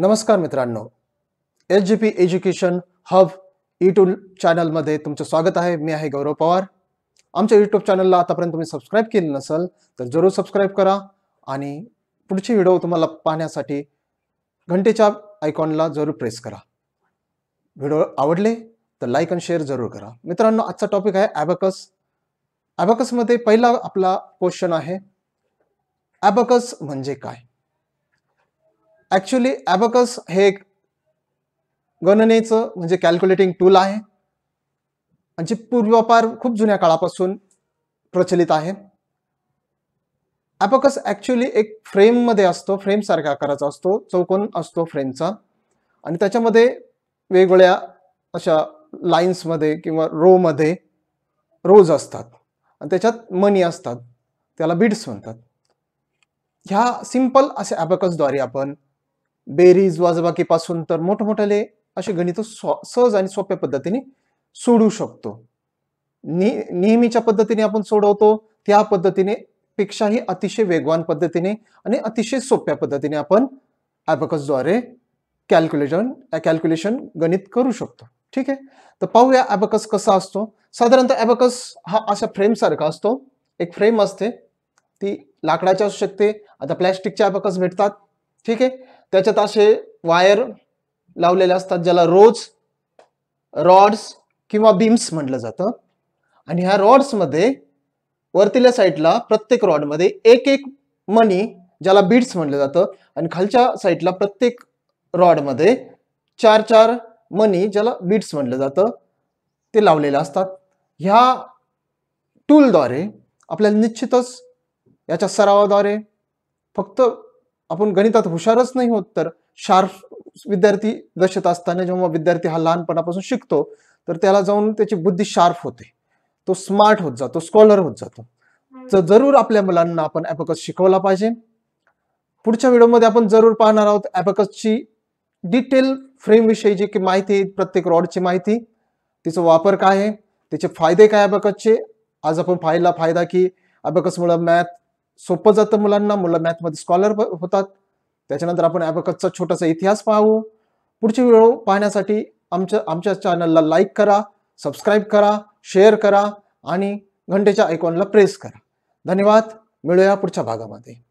नमस्कार मित्रांनो H G P education hub YouTube चॅनलमध्ये तुमचं स्वागत आहे मी आहे गौरव पवार आमच्या यूट्यूब चॅनलला आतापर्यंत तुम्ही सबस्क्राईब केलं नसेल तर जरूर सबस्क्राईब करा आणि पुढचे व्हिडिओ तुम्हाला पाहण्यासाठी घंटेच्या आयकॉनला जरूर प्रेस करा व्हिडिओ आवडले तर लाईक आणि शेअर जरूर करा मित्रांनो आजचा टॉपिक आहे ॲबकस ॲबकसमध्ये पहिला आपला क्वेश्चन आहे ॲबकस म्हणजे काय ॲक्च्युली ॲबकस हे एक गणनेचं म्हणजे कॅल्क्युलेटिंग टूल आहे आणि जे पूर्वापार खूप जुन्या काळापासून प्रचलित आहे ॲपकस ॲक्च्युली एक फ्रेममध्ये असतो फ्रेमसारख्या आकाराचा असतो चौकोन असतो फ्रेमचा आणि त्याच्यामध्ये वेगवेगळ्या अशा लाईन्समध्ये किंवा रोमध्ये रोज असतात आणि त्याच्यात मनी असतात त्याला बीड्स म्हणतात ह्या सिंपल असे ॲबकसद्वारे आपण बेरीज वाजबाकीपासून तर मोठमोठ्याले असे गणित सहज आणि सोप्या पद्धतीने सोडू शकतो नेहमीच्या पद्धतीने आपण सोडवतो त्या पद्धतीने पेक्षाही अतिशय वेगवान पद्धतीने आणि अतिशय सोप्या पद्धतीने आपण ॲबकसद्वारे कॅल्क्युलेशन कॅल्क्युलेशन गणित करू शकतो ठीक आहे तर पाहूया ॲबकस कसा असतो साधारणतः ॲबकस हा अशा फ्रेमसारखा असतो एक फ्रेम असते ती लाकडाची असू शकते आता प्लॅस्टिकच्या ॲबकस भेटतात ठीक आहे त्याच्यात असे वायर लावलेले असतात ज्याला रोज रॉड्स किंवा बीम्स म्हटलं जातं आणि ह्या रॉड्समध्ये वरतील्या साईडला प्रत्येक रॉडमध्ये एक एक मणी ज्याला बीड्स म्हटलं जातं आणि खालच्या साईडला प्रत्येक रॉडमध्ये चार चार मनी ज्याला बीट्स म्हटलं जातं ते लावलेले असतात ह्या टूलद्वारे आपल्याला निश्चितच याच्या सरावाद्वारे फक्त आपण गणितात हुशारच नाही होत तर शार्प विद्यार्थी दशत असताना जेव्हा विद्यार्थी हा लहानपणापासून शिकतो तर त्याला जाऊन त्याची बुद्धी शार्प होते तो स्मार्ट होत जातो स्कॉलर होत जातो तर जरूर आपल्या मुलांना आपण ॲपकस शिकवला पाहिजे पुढच्या व्हिडिओमध्ये आपण जरूर पाहणार आहोत ॲपकसची डिटेल फ्रेमविषयी जी की माहिती प्रत्येक रॉडची माहिती तिचा वापर काय आहे त्याचे फायदे काय ॲबकसचे आज आपण पाहिला फायदा की मुळे मॅथ सोपं जातं मुलांना मुलं मॅथमध्ये स्कॉलर होतात त्याच्यानंतर आपण ॲबकसचा छोटासा इतिहास पाहू पुढची व्हिडिओ पाहण्यासाठी आमच्या आमच्या चॅनलला लाईक करा सबस्क्राईब करा शेअर करा आणि घंटेच्या आयकॉनला प्रेस करा धन्यवाद मिळूया पुढच्या भागामध्ये